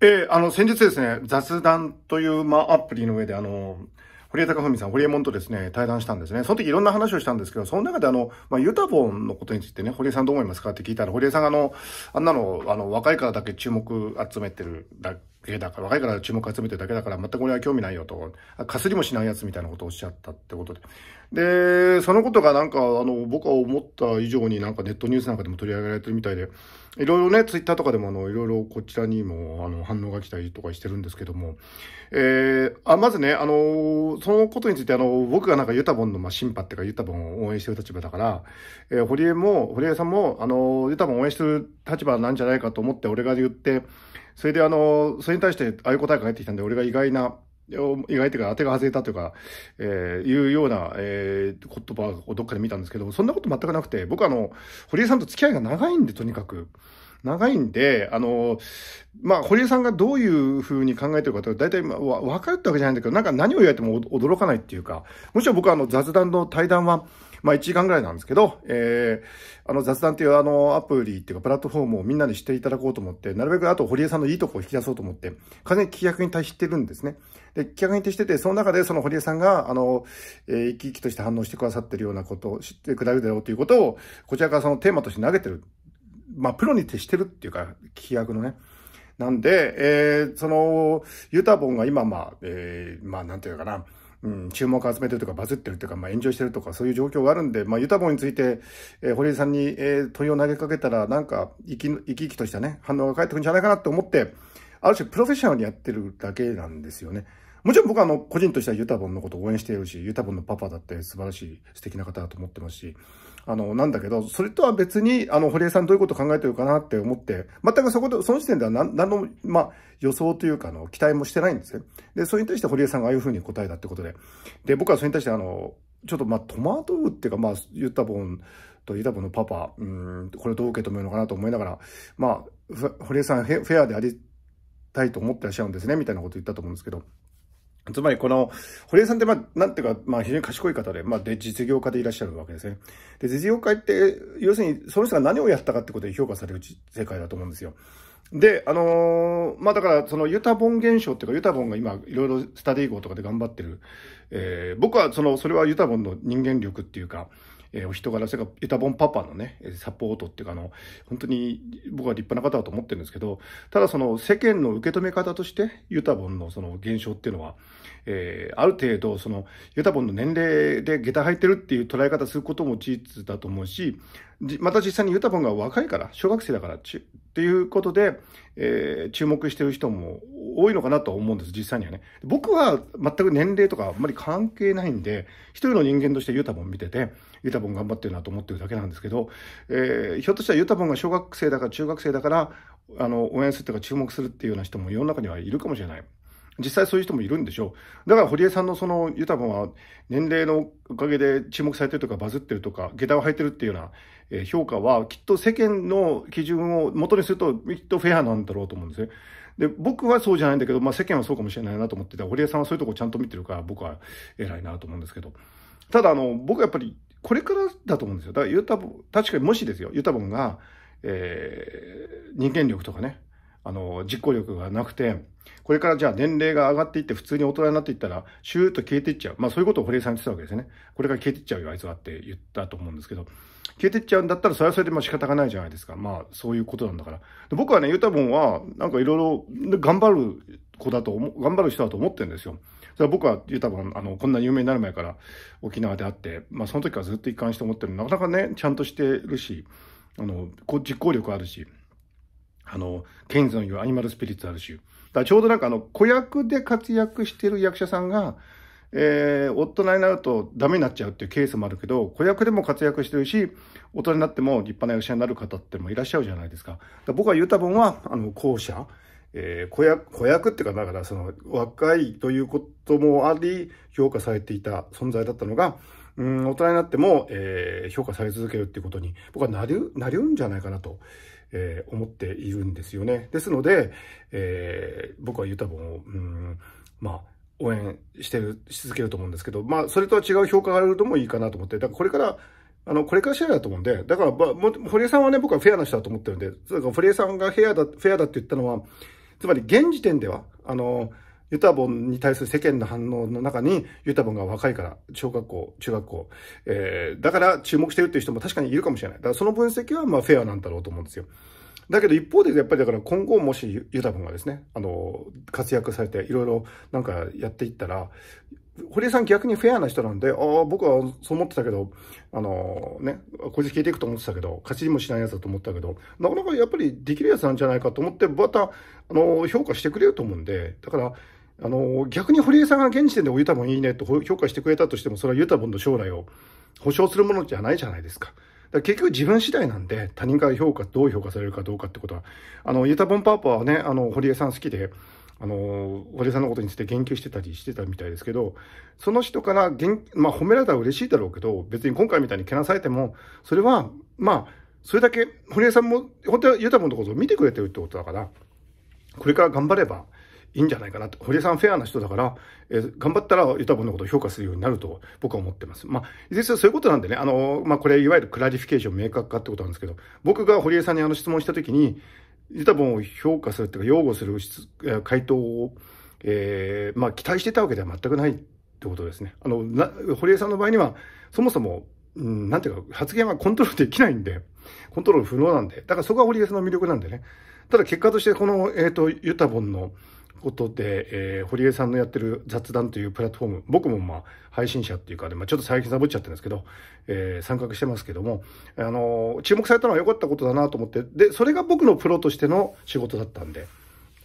えー、あの、先日ですね、雑談という、まあ、アプリの上で、あの、堀江貴文さん、堀江門とですね、対談したんですね。その時いろんな話をしたんですけど、その中であの、まあ、ユタボンのことについてね、堀江さんどう思いますかって聞いたら、堀江さんがあの、あんなの、あの、若いからだけ注目集めてるだけだから、若いから注目集めてるだけだから、全く俺は興味ないよと、かすりもしないやつみたいなことをおっしゃったってことで。で、そのことがなんか、あの、僕は思った以上になんかネットニュースなんかでも取り上げられてるみたいで、いろいろね、ツイッターとかでもあの、いろいろこちらにもあの、反応が来たりとかしてるんですけども、えー、あ、まずね、あの、そのことについてあの、僕がなんかユタボンの、まあ、シンパっていうかユタボンを応援してる立場だから、えー、堀江も、堀江さんも、あの、ユタボンを応援してる立場なんじゃないかと思って俺が言って、それであの、それに対してああいう答えが返ってきたんで、俺が意外な、意外というか当てが外れたというか、えー、いうような、えー、言葉をどっかで見たんですけど、そんなこと全くなくて、僕はあの、堀江さんと付き合いが長いんで、とにかく。長いんで、あの、まあ、堀江さんがどういうふうに考えてるかと大体あ、分かるってわけじゃないんだけど、なんか何を言われても驚かないっていうか、むしろ僕はあの雑談の対談は、まあ、1時間ぐらいなんですけど、えー、あの雑談っていうあのアプリっていうかプラットフォームをみんなで知っていただこうと思って、なるべくあと堀江さんのいいとこを引き出そうと思って、完全に規約に対してるんですね。で、規約に対してて、その中でその堀江さんが、あの、えー、生き生きとして反応してくださってるようなことを知ってくだるだろうということを、こちらからそのテーマとして投げてるまあ、プロに徹してるっていうか、規約のね。なんで、えー、その、ユタボンが今、まあ、えー、まあ、なんていうかな、うん、注目を集めてるとか、バズってるとか、まあ、炎上してるとか、そういう状況があるんで、まあ、ユタボンについて、えー、堀江さんに、えー、問いを投げかけたら、なんか、生き、生き生きとしたね、反応が返ってくるんじゃないかなと思って、ある種、プロフェッショナルにやってるだけなんですよね。もちろん僕はあの、個人としてはユタボンのことを応援しているし、ユタボンのパパだって素晴らしい素敵な方だと思ってますし、あの、なんだけど、それとは別に、あの、堀江さんどういうこと考えてるかなって思って、全くそこで、その時点では何何の、まあ、予想というか、の、期待もしてないんですね。で、それに対して堀江さんがああいうふうに答えたってことで、で、僕はそれに対してあの、ちょっとまあ、戸惑うっていうか、まあ、ユタボン、とユタボンのパパ、うん、これどう受け止めるのかなと思いながら、まあ、堀江さんフェアでありたいと思ってらっしゃるんですね、みたいなこと言ったと思うんですけど、つまりこの、堀江さんって、まあ、なんていうか、まあ、非常に賢い方で、まあ、で、実業家でいらっしゃるわけですね。で、実業家って、要するに、その人が何をやったかってことで評価される世界だと思うんですよ。で、あのー、まあ、だから、そのユタボン現象っていうか、ユタボンが今、いろいろスタディー号とかで頑張ってる。えー、僕は、その、それはユタボンの人間力っていうか、えー、お人柄、それからエタボンパパのね、サポートっていうか、あの、本当に僕は立派な方だと思ってるんですけど、ただその世間の受け止め方として、ユタボンのその現象っていうのは、えー、ある程度、その、ユタボンの年齢で下駄入ってるっていう捉え方することも事実だと思うし、また実際にユタボンが若いから、小学生だから、ていうことで、えー、注目してる人も多いのかなと思うんです、実際にはね。僕は全く年齢とかあんまり関係ないんで、一人の人間としてユタボン見てて、ユタボン頑張ってるなと思ってるだけなんですけど、えー、ひょっとしたらユタボンが小学生だから中学生だから、あの、応援するとか注目するっていうような人も世の中にはいるかもしれない。実際そういう人もいるんでしょう。だから堀江さんのそのユタボンは年齢のおかげで注目されてるとかバズってるとか下駄を履いてるっていうような評価はきっと世間の基準を元にするときっとフェアなんだろうと思うんですね。で、僕はそうじゃないんだけど、まあ世間はそうかもしれないなと思ってた堀江さんはそういうとこちゃんと見てるから僕は偉いなと思うんですけど。ただあの、僕はやっぱりこれからだと思うんですよ。だからユタボン、確かにもしですよ、ユタボンが、えー、人間力とかね、あの、実行力がなくて、これからじゃあ年齢が上がっていって普通に大人になっていったら、シューッと消えていっちゃう。まあそういうことを堀江さん言ってたわけですね。これから消えていっちゃうよ、あいつはって言ったと思うんですけど。消えていっちゃうんだったら、それはそれでまあ仕方がないじゃないですか。まあそういうことなんだから。で僕はね、ユタボンは、なんかいろいろ頑張る子だと思、頑張る人だと思ってるんですよ。それは僕はユタボン、あの、こんな有名になる前から沖縄であって、まあその時からずっと一貫して思ってる。なかなかね、ちゃんとしてるし、あの、実行力あるし。あの、ケインズの言うアニマルスピリッツある種。だちょうどなんかあの、子役で活躍してる役者さんが、えー、大人になるとダメになっちゃうっていうケースもあるけど、子役でも活躍してるし、大人になっても立派な役者になる方ってもいらっしゃるじゃないですか。か僕は言うた分は、あの、後者。えー、子役、子役っていうか、だからその、若いということもあり、評価されていた存在だったのが、うん、大人になっても、えー、評価され続けるっていうことに、僕はなる、なるんじゃないかなと、えー、思っているんですよね。ですので、えー、僕は言うた分を、うん、まあ、応援してる、し続けると思うんですけど、まあ、それとは違う評価があるのもいいかなと思って、だからこれから、あの、これから次第だと思うんで、だから、まあ、堀江さんはね、僕はフェアな人だと思ってるんで、だから堀江さんがフェアだ、フェアだって言ったのは、つまり現時点では、あのユタボンに対する世間の反応の中に、ユタボンが若いから、小学校、中学校、えー、だから注目してるっていう人も確かにいるかもしれない。だからその分析はまあフェアなんだろうと思うんですよ。だけど一方で、やっぱりだから今後もしユタボンがですね、あの、活躍されていろいろなんかやっていったら、堀江さん逆にフェアな人なんで、ああ、僕はそう思ってたけど、あのー、ね、こつ聞いていくと思ってたけど、勝ちもしないやつだと思ったけど、なかなかやっぱりできるやつなんじゃないかと思って、また、あのー、評価してくれると思うんで、だから、あの、逆に堀江さんが現時点でおゆたもんいいねと評価してくれたとしても、それはゆたもんの将来を保証するものじゃないじゃないですか。だ結局自分次第なんで、他人から評価、どう評価されるかどうかってことは、あの、ゆたボんパーパーはね、あの、堀江さん好きで、あの、堀江さんのことについて言及してたりしてたみたいですけど、その人からまあ、褒められたら嬉しいだろうけど、別に今回みたいにけなされても、それは、まあ、それだけ、堀江さんも、本当はゆたぼんのことを見てくれてるってことだから、これから頑張れば、いいんじゃないかなと。堀江さんフェアな人だから、えー、頑張ったらユタボンのことを評価するようになると僕は思ってます。まあ、いずれにせよそういうことなんでね、あのまあ、これいわゆるクラリフィケーション明確化ってことなんですけど、僕が堀江さんにあの質問したときに、ユタボンを評価するっていうか、擁護する回答を、えー、まあ、期待してたわけでは全くないってことですね。あの、な、堀江さんの場合には、そもそも、うん、なんていうか、発言はコントロールできないんで、コントロール不能なんで、だからそこが堀江さんの魅力なんでね。ただ結果として、この、えっ、ー、と、ユタボンの、ことで、えー、堀江さんのやってる雑談というプラットフォーム、僕もまあ配信者っていうかで、まあ、ちょっと最近サボっちゃってるんですけど、えー、参画してますけども、あのー、注目されたのは良かったことだなと思って、で、それが僕のプロとしての仕事だったんで、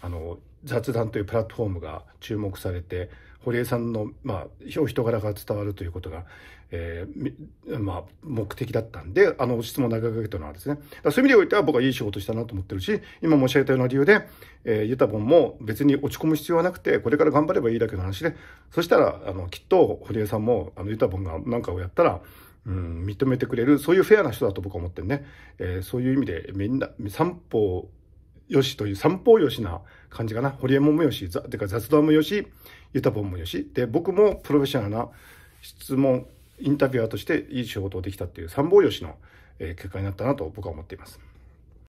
あのー雑談というプラットフォームが注目されて堀江さんの、まあ、人柄が伝わるということが、えーまあ、目的だったんであの質問を投げかけたのはですねそういう意味においては僕はいい仕事したなと思ってるし今申し上げたような理由で、えー、ユタボンも別に落ち込む必要はなくてこれから頑張ればいいだけの話でそしたらあのきっと堀江さんもあのユタボンが何かをやったらうん、認めてくれる、そういうフェアな人だと僕は思ってね、えー、そういう意味でみんな、三方よしという三方よしな感じかな。ホリエモンもよし、てか雑談もよし、ユタボンもよし。で、僕もプロフェッショナルな質問、インタビュアーとしていい仕事をできたっていう三方よしの、え結果になったなと僕は思っています。